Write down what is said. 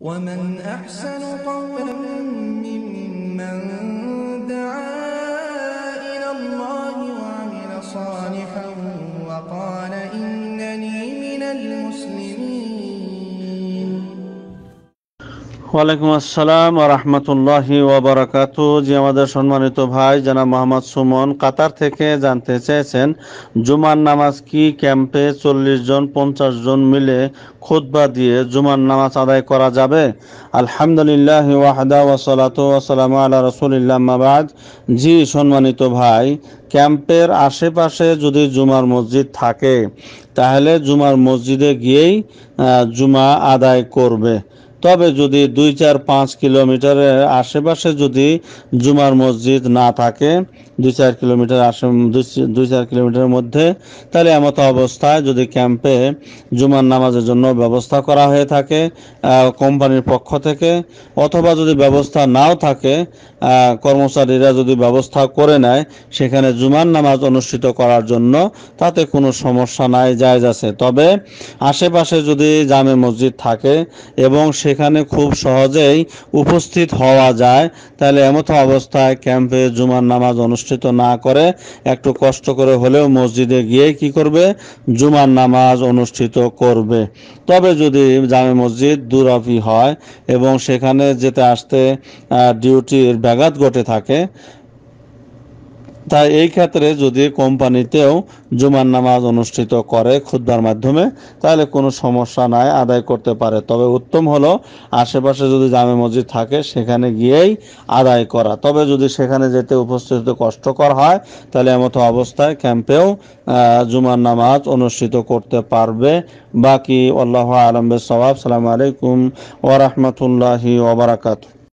ومن أحسن قولا ممن ওয়ালাইকুম আসসালাম রহমতুল্লাহি ওবরাকাত যে আমাদের সম্মানিত ভাই জানা মোহাম্মদ সুমন কাতার থেকে জানতে চেয়েছেন জুমার নামাজ কি ক্যাম্পে চল্লিশ জন পঞ্চাশ জন মিলে খুদ্া দিয়ে জুমার নামাজ আদায় করা যাবে আলহামদুলিল্লাহ ওয়াহদা ওসলাত ওসালাম আল্লাহ রসুলিল্লাহ মাবাদ জি সম্মানিত ভাই ক্যাম্পের আশেপাশে যদি জুমার মসজিদ থাকে তাহলে জুমার মসজিদে গিয়েই জুমা আদায় করবে তবে যদি দুই চার পাঁচ কিলোমিটারের আশেপাশে যদি জুমার মসজিদ না থাকে দুই চার কিলোমিটার আশে দুই চার কিলোমিটারের মধ্যে তাহলে এমত অবস্থায় যদি ক্যাম্পে জুমার নামাজের জন্য ব্যবস্থা করা হয়ে থাকে কোম্পানির পক্ষ থেকে অথবা যদি ব্যবস্থা নাও থাকে কর্মচারীরা যদি ব্যবস্থা করে নেয় সেখানে জুমার নামাজ অনুষ্ঠিত করার জন্য তাতে কোনো সমস্যা নাই যায় আছে তবে আশেপাশে যদি জামে মসজিদ থাকে এবং সে সেখানে খুব সহজেই উপস্থিত হওয়া যায় তাহলে এমত অবস্থায় ক্যাম্পে জুমার নামাজ অনুষ্ঠিত না করে একটু কষ্ট করে হলেও মসজিদে গিয়ে কি করবে জুমার নামাজ অনুষ্ঠিত করবে তবে যদি জামে মসজিদ দুরাফি হয় এবং সেখানে যেতে আসতে ডিউটির ব্যাঘাত ঘটে থাকে তাই এই ক্ষেত্রে যদি কোম্পানিতেও জুমার নামাজ অনুষ্ঠিত করে খুদ্বার মাধ্যমে তাহলে কোনো সমস্যা নাই আদায় করতে পারে তবে উত্তম হলো আশেপাশে যদি জামে মসজিদ থাকে সেখানে গিয়েই আদায় করা তবে যদি সেখানে যেতে উপস্থিত কষ্টকর হয় তাহলে এমত অবস্থায় ক্যাম্পেও জুমার নামাজ অনুষ্ঠিত করতে পারবে বাকি আল্লাহ আলম্বে সবাব সালাম আলাইকুম ওরহমতুল্লাহি ওবরাকাতু